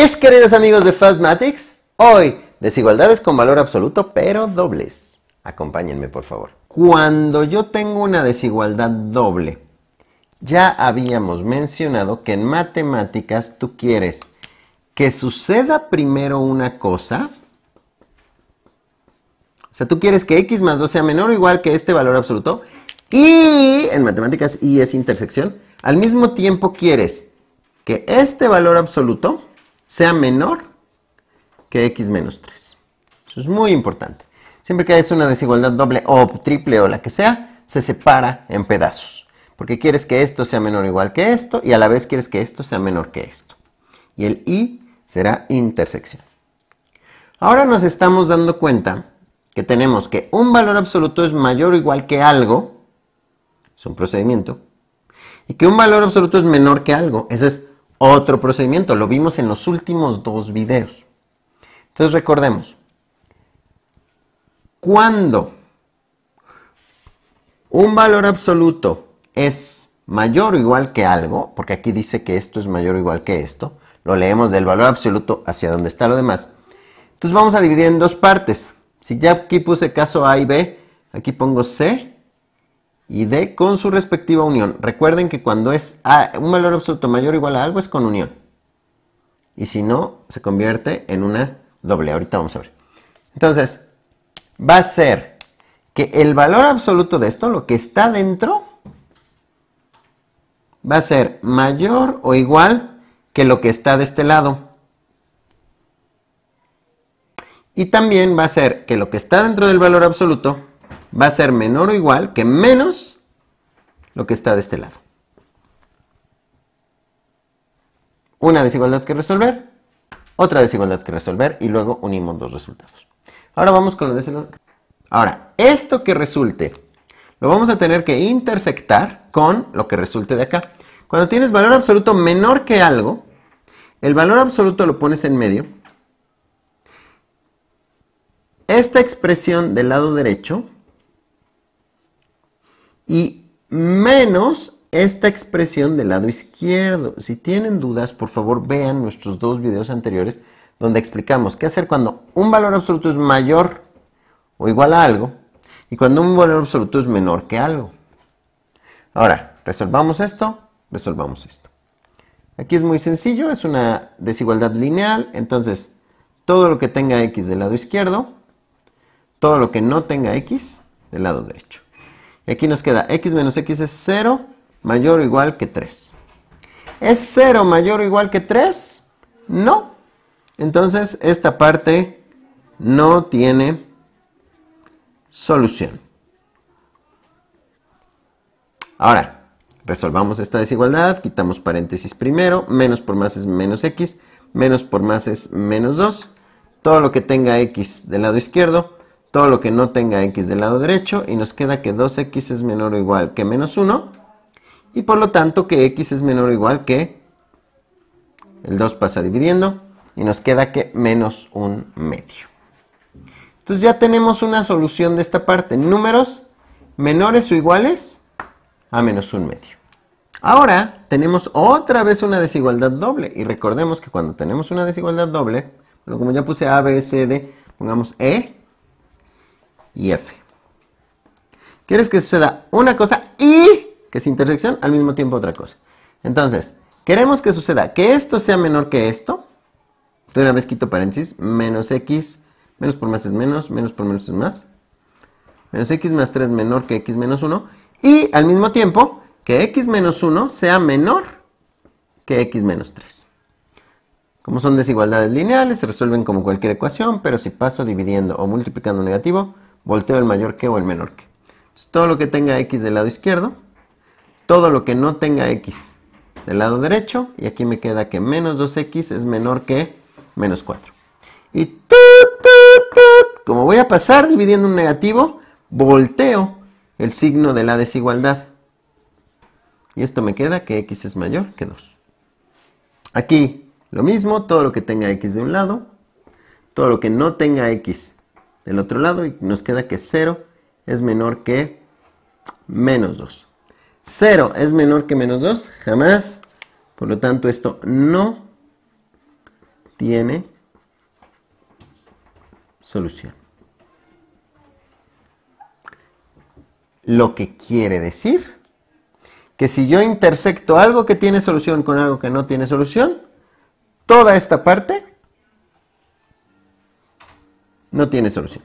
Mis queridos amigos de Fastmatics, hoy desigualdades con valor absoluto pero dobles. Acompáñenme por favor. Cuando yo tengo una desigualdad doble, ya habíamos mencionado que en matemáticas tú quieres que suceda primero una cosa. O sea, tú quieres que x más 2 sea menor o igual que este valor absoluto. Y en matemáticas y es intersección. Al mismo tiempo quieres que este valor absoluto sea menor que x menos 3. Eso es muy importante. Siempre que es una desigualdad doble o triple o la que sea, se separa en pedazos. Porque quieres que esto sea menor o igual que esto y a la vez quieres que esto sea menor que esto. Y el i será intersección. Ahora nos estamos dando cuenta que tenemos que un valor absoluto es mayor o igual que algo, es un procedimiento, y que un valor absoluto es menor que algo, eso es otro procedimiento, lo vimos en los últimos dos videos. Entonces recordemos, cuando un valor absoluto es mayor o igual que algo, porque aquí dice que esto es mayor o igual que esto, lo leemos del valor absoluto hacia donde está lo demás. Entonces vamos a dividir en dos partes. Si ya aquí puse caso A y B, aquí pongo C y D con su respectiva unión. Recuerden que cuando es a, un valor absoluto mayor o igual a algo es con unión. Y si no, se convierte en una doble. Ahorita vamos a ver. Entonces, va a ser que el valor absoluto de esto, lo que está dentro, va a ser mayor o igual que lo que está de este lado. Y también va a ser que lo que está dentro del valor absoluto va a ser menor o igual que menos lo que está de este lado. Una desigualdad que resolver, otra desigualdad que resolver y luego unimos los resultados. Ahora vamos con lo de Ahora, esto que resulte lo vamos a tener que intersectar con lo que resulte de acá. Cuando tienes valor absoluto menor que algo, el valor absoluto lo pones en medio. Esta expresión del lado derecho y menos esta expresión del lado izquierdo. Si tienen dudas, por favor vean nuestros dos videos anteriores donde explicamos qué hacer cuando un valor absoluto es mayor o igual a algo y cuando un valor absoluto es menor que algo. Ahora, resolvamos esto, resolvamos esto. Aquí es muy sencillo, es una desigualdad lineal, entonces todo lo que tenga x del lado izquierdo, todo lo que no tenga x del lado derecho aquí nos queda x menos x es 0 mayor o igual que 3. ¿Es 0 mayor o igual que 3? No. Entonces esta parte no tiene solución. Ahora, resolvamos esta desigualdad, quitamos paréntesis primero, menos por más es menos x, menos por más es menos 2. Todo lo que tenga x del lado izquierdo todo lo que no tenga x del lado derecho y nos queda que 2x es menor o igual que menos 1 y por lo tanto que x es menor o igual que el 2 pasa dividiendo y nos queda que menos 1 medio. Entonces ya tenemos una solución de esta parte, números menores o iguales a menos 1 medio. Ahora tenemos otra vez una desigualdad doble y recordemos que cuando tenemos una desigualdad doble, bueno como ya puse A, B, C, D, pongamos E, y F. Quieres que suceda una cosa y, que es intersección, al mismo tiempo otra cosa. Entonces, queremos que suceda que esto sea menor que esto. De una vez quito paréntesis, menos x, menos por más es menos, menos por menos es más. Menos x más 3 menor que x menos 1. Y al mismo tiempo, que x menos 1 sea menor que x menos 3. Como son desigualdades lineales, se resuelven como cualquier ecuación, pero si paso dividiendo o multiplicando negativo, volteo el mayor que o el menor que. todo lo que tenga x del lado izquierdo, todo lo que no tenga x del lado derecho, y aquí me queda que menos 2x es menor que menos 4. Y como voy a pasar dividiendo un negativo, volteo el signo de la desigualdad. Y esto me queda que x es mayor que 2. Aquí lo mismo, todo lo que tenga x de un lado, todo lo que no tenga x del otro lado y nos queda que 0 es menor que menos 2. 0 es menor que menos 2, jamás. Por lo tanto, esto no tiene solución. Lo que quiere decir que si yo intersecto algo que tiene solución con algo que no tiene solución, toda esta parte no tiene solución.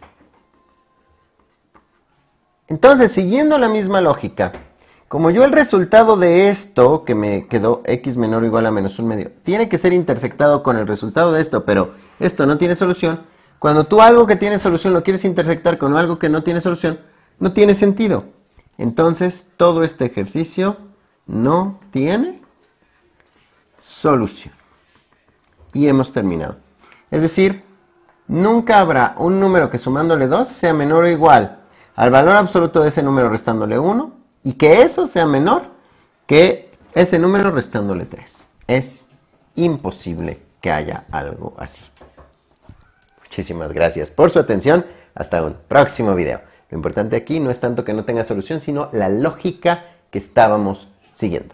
Entonces, siguiendo la misma lógica, como yo el resultado de esto, que me quedó x menor o igual a menos un medio, tiene que ser intersectado con el resultado de esto, pero esto no tiene solución, cuando tú algo que tiene solución lo quieres intersectar con algo que no tiene solución, no tiene sentido. Entonces, todo este ejercicio no tiene solución. Y hemos terminado. Es decir, Nunca habrá un número que sumándole 2 sea menor o igual al valor absoluto de ese número restándole 1 y que eso sea menor que ese número restándole 3. Es imposible que haya algo así. Muchísimas gracias por su atención. Hasta un próximo video. Lo importante aquí no es tanto que no tenga solución, sino la lógica que estábamos siguiendo.